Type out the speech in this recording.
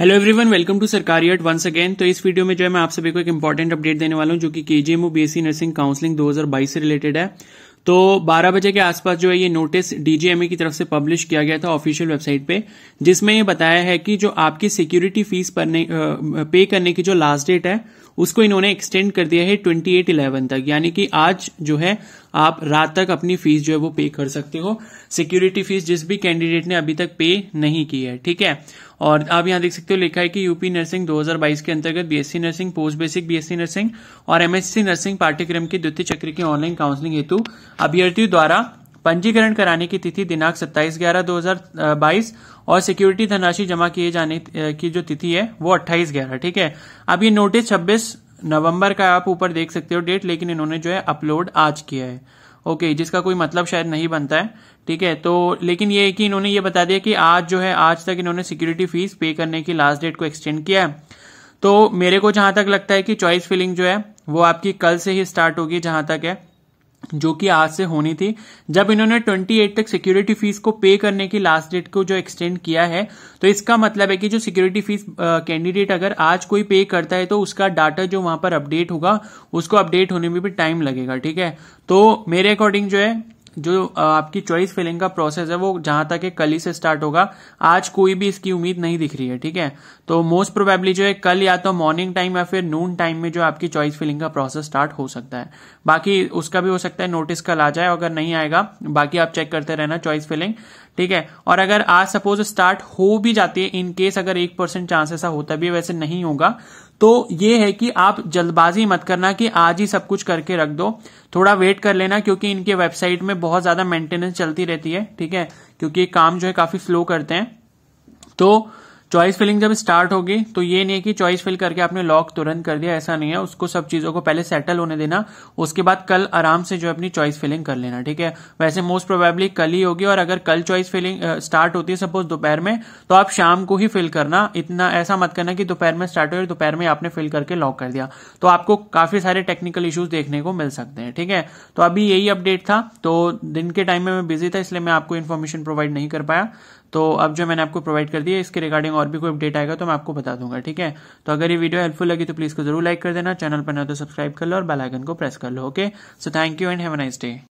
hello everyone welcome to सरकारी सरकारियत once again तो इस वीडियो में जो है मैं आप सभी को एक इंपॉर्टेंट अपडेट देने वाला हूं जो कि केजीएमओ बीएससी नर्सिंग काउंसलिंग 2022 से रिलेटेड है तो 12 बजे के आसपास जो है ये नोटिस डीजीएमए की तरफ से पब्लिश किया गया था ऑफिशियल वेबसाइट पे जिसमें ये बताया है कि जो आपकी सिक्योरिटी फीस पे करने की जो लास्ट डेट है उसको इन्होंने एक्सटेंड कर दिया है ट्वेंटी एट इलेवन तक यानी कि आज जो है आप रात तक अपनी फीस जो है वो पे कर सकते हो सिक्योरिटी फीस जिस भी कैंडिडेट ने अभी तक पे नहीं की है ठीक है और आप यहाँ देख सकते हो लिखा है कि यूपी नर्सिंग 2022 के अंतर्गत BSc nursing post basic BSc nursing और एमएससी नर्सिंग पाठ्यक्रम के द्वितीय चक्र की ऑनलाइन काउंसलिंग हेतु अभ्यर्थियों द्वारा पंजीकरण कराने की तिथि दिनांक 27 ग्यारह 2022 और सिक्योरिटी धनराशि जमा किए जाने की जो तिथि है वो 28 ग्यारह ठीक है अब ये नोटिस 26 नवंबर का आप ऊपर देख सकते हो डेट लेकिन इन्होंने जो है अपलोड आज किया है ओके जिसका कोई मतलब शायद नहीं बनता है ठीक है तो लेकिन ये कि इन्होंने ये बता दिया कि आज जो है आज तक इन्होंने सिक्योरिटी फीस पे करने की लास्ट डेट को एक्सटेंड किया है तो मेरे को जहां तक लगता है कि चॉइस फिलिंग जो है वो आपकी कल से ही स्टार्ट होगी जहां तक है जो कि आज से होनी थी जब इन्होंने 28 तक सिक्योरिटी फीस को पे करने की लास्ट डेट को जो एक्सटेंड किया है तो इसका मतलब है कि जो सिक्योरिटी फीस कैंडिडेट अगर आज कोई पे करता है तो उसका डाटा जो वहां पर अपडेट होगा उसको अपडेट होने में भी टाइम लगेगा ठीक है तो मेरे अकॉर्डिंग जो है जो आपकी चॉइस फिलिंग का प्रोसेस है वो जहां तक है कल ही से स्टार्ट होगा आज कोई भी इसकी उम्मीद नहीं दिख रही है ठीक है तो मोस्ट प्रोबेबली जो है कल या तो मॉर्निंग टाइम या फिर नून टाइम में जो आपकी चॉइस फिलिंग का प्रोसेस स्टार्ट हो सकता है बाकी उसका भी हो सकता है नोटिस कल आ जाए अगर नहीं आएगा बाकी आप चेक करते रहना चॉइस फिलिंग ठीक है और अगर आज सपोज स्टार्ट हो भी जाती है इन केस अगर एक परसेंट चांस ऐसा होता भी है वैसे नहीं होगा तो ये है कि आप जल्दबाजी मत करना कि आज ही सब कुछ करके रख दो थोड़ा वेट कर लेना क्योंकि इनके वेबसाइट में बहुत ज्यादा मेंटेनेंस चलती रहती है ठीक है क्योंकि काम जो है काफी स्लो करते हैं तो चॉइस फिलिंग जब स्टार्ट होगी तो ये नहीं है कि चॉइस फिल करके आपने लॉक तुरंत कर दिया ऐसा नहीं है उसको सब चीजों को पहले सेटल होने देना उसके बाद कल आराम से जो अपनी चॉइस फिलिंग कर लेना ठीक है वैसे मोस्ट प्रोबेबली कल ही होगी और अगर कल चॉइस फिलिंग स्टार्ट होती है सपोज दोपहर में तो आप शाम को ही फिल करना इतना ऐसा मत करना कि दोपहर में स्टार्ट हो और दोपहर में आपने फिल करके लॉक कर दिया तो आपको काफी सारे टेक्निकल इश्यूज देखने को मिल सकते हैं ठीक है तो अभी यही अपडेट था तो दिन के टाइम में मैं बिजी था इसलिए मैं आपको इन्फॉर्मेशन प्रोवाइड नहीं कर पाया तो अब जो मैंने आपको प्रोवाइड कर दिया इसके रिगार्डिंग और भी कोई अपडेट आएगा तो मैं आपको बता दूंगा ठीक है तो अगर ये वीडियो हेल्पफुल लगी तो प्लीज़ को जरूर लाइक कर देना चैनल पर ना तो सब्सक्राइब कर लो और बेलाइकन को प्रेस कर लो okay so thank you and have nice day